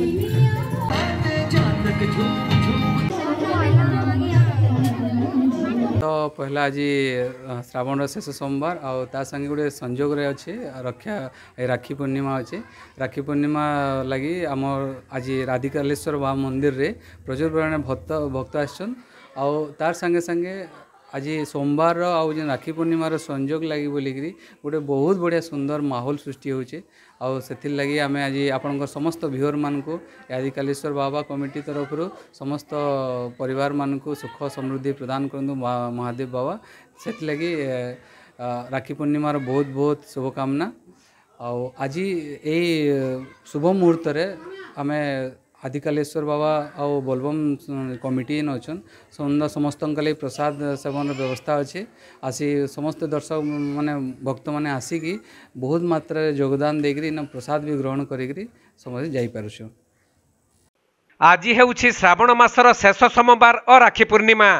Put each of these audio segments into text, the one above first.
ତ ପହିଲା ଆଜି ଶ୍ରାବଣର ଶେଷ ସୋମବାର ଆଉ ତା ସାଙ୍ଗେ ଗୋଟେ ସଂଯୋଗରେ ଅଛି ରକ୍ଷା ରାକ୍ଷୀ ପୂର୍ଣ୍ଣିମା ଅଛି ରାକ୍ଷୀ ପୂର୍ଣ୍ଣିମା ଲାଗି ଆମର ଆଜି ରାଧିକାଲେଶ୍ୱର ମା ମନ୍ଦିରରେ ପ୍ରଚୁର ପରିମାଣରେ ଭକ୍ତ ଭକ୍ତ ଆସିଛନ୍ ଆଉ ତାର ସାଙ୍ଗେ ସାଙ୍ଗେ আজি সোমবার আউ যে রাখি পূর্ণিমার সংযোগ লাগি বলিকি গোটে বহুত বড়িয়া সুন্দর মাহল সৃষ্টি হচ্ছে আউ সেথির লাগি আমি আজি আপনার সমস্ত ভিওর মানুষ আজি কালেশ্বর বাবা কমিটি তরফর সমস্ত পরিবার মানুষ সুখ সমৃদ্ধি প্রদান করতু মহাদেব বাবা সেথিলাগি রাখি পূর্ণিমার বহুত বহুত শুভকামনা আউ আজি এই শুভ মুহূর্তরে আমি आदिकालेश्वर बाबा आउ बलबम कमिटी छन् समस्तको लागि प्रसाद सेवन व्यवस्था आसी समस्त दर्शक समस्तै भक्त म आसिक बहुत मत्रा जोगदान प्रसादी ग्रहण गरिसे जाइ पर्छ आज हेर्छ श्रावण मास शेष सोमबार अ राखी पूर्णिमा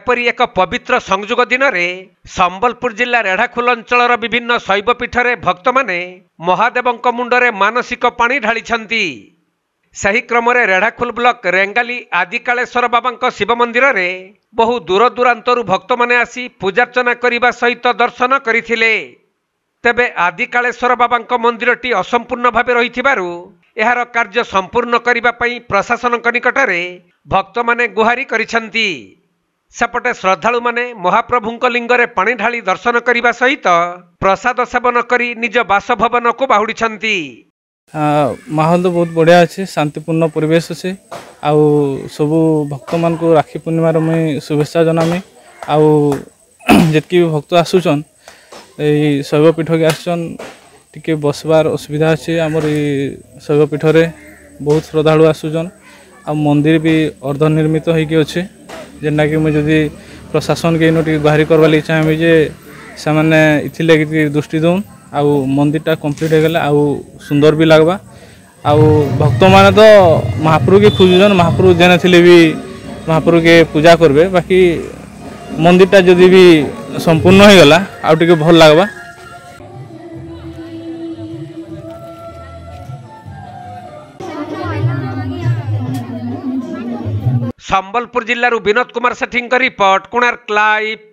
एपरि एक पवित्र संजो दिन संबलपुर जिल्ला रेढाखुल अञ्चल विभिन्न शैवपीठर भक्त महादेवको मुडले मानसिक पा ସେହି କ୍ରମରେ ରେଢ଼ାଖୋଲ ବ୍ଲକ ରେଙ୍ଗାଲି ଆଦିକାଳେଶ୍ୱର ବାବାଙ୍କ ଶିବ ମନ୍ଦିରରେ ବହୁ ଦୂରଦୂରାନ୍ତରୁ ଭକ୍ତମାନେ ଆସି ପୂଜାର୍ଚ୍ଚନା କରିବା ସହିତ ଦର୍ଶନ କରିଥିଲେ ତେବେ ଆଦିକାଳେଶ୍ୱର ବାବାଙ୍କ ମନ୍ଦିରଟି ଅସମ୍ପୂର୍ଣ୍ଣ ଭାବେ ରହିଥିବାରୁ ଏହାର କାର୍ଯ୍ୟ ସମ୍ପୂର୍ଣ୍ଣ କରିବା ପାଇଁ ପ୍ରଶାସନଙ୍କ ନିକଟରେ ଭକ୍ତମାନେ ଗୁହାରି କରିଛନ୍ତି ସେପଟେ ଶ୍ରଦ୍ଧାଳୁମାନେ ମହାପ୍ରଭୁଙ୍କ ଲିଙ୍ଗରେ ପାଣି ଢାଳି ଦର୍ଶନ କରିବା ସହିତ ପ୍ରସାଦ ସେବନ କରି ନିଜ ବାସଭବନକୁ ବାହୁଡ଼ିଛନ୍ତି ମାହୋଲ ବହୁତ ବଢ଼ିଆ ଅଛି ଶାନ୍ତିପୂର୍ଣ୍ଣ ପରିବେଶ ଅଛି ଆଉ ସବୁ ଭକ୍ତମାନଙ୍କୁ ରାକ୍ଷୀ ପୂର୍ଣ୍ଣିମାର ମୁଇଁ ଶୁଭେଚ୍ଛା ଜଣାମି ଆଉ ଯେତ୍କି ବି ଭକ୍ତ ଆସୁଛନ୍ ଏଇ ଶୈବ ପୀଠକେ ଆସିଛନ୍ ଟିକେ ବସବାର ଅସୁବିଧା ଅଛି ଆମର ଏଇ ଶୈବ ପୀଠରେ ବହୁତ ଶ୍ରଦ୍ଧାଳୁ ଆସୁଛନ୍ ଆଉ ମନ୍ଦିର ବି ଅର୍ଦ୍ଧ ନିର୍ମିତ ହେଇକି ଅଛି ଯେନ୍ଟାକି ମୁଇଁ ଯଦି ପ୍ରଶାସନକେ ଇନୁ ଟିକେ ବାହାରି କରବାର୍ ଲାଗି ଚାହିଁବି ଯେ ସେମାନେ ଇଥିଲାଗି ଟିକେ ଦୃଷ୍ଟି ଦଉନ୍ ଆଉ ମନ୍ଦିରଟା କମ୍ପ୍ଲିଟ୍ ହେଇଗଲା ଆଉ ସୁନ୍ଦର ବି ଲାଗ୍ବା ଆଉ ଭକ୍ତମାନେ ତ ମହାପ୍ରଭୁକେ ଖୋଜୁଛନ୍ ମହାପ୍ରଭୁ ଯେନେ ଥିଲେ ବି ମହାପ୍ରଭୁକେ ପୂଜା କରିବେ ବାକି ମନ୍ଦିରଟା ଯଦି ବି ସମ୍ପୂର୍ଣ୍ଣ ହେଇଗଲା ଆଉ ଟିକେ ଭଲ ଲାଗ୍ବା ସମ୍ବଲପୁର ଜିଲ୍ଲାରୁ ବିନୋଦ କୁମାର ସେଠୀଙ୍କ ରିପୋର୍ଟ କୋଣାର୍କ ଲାଇଭ୍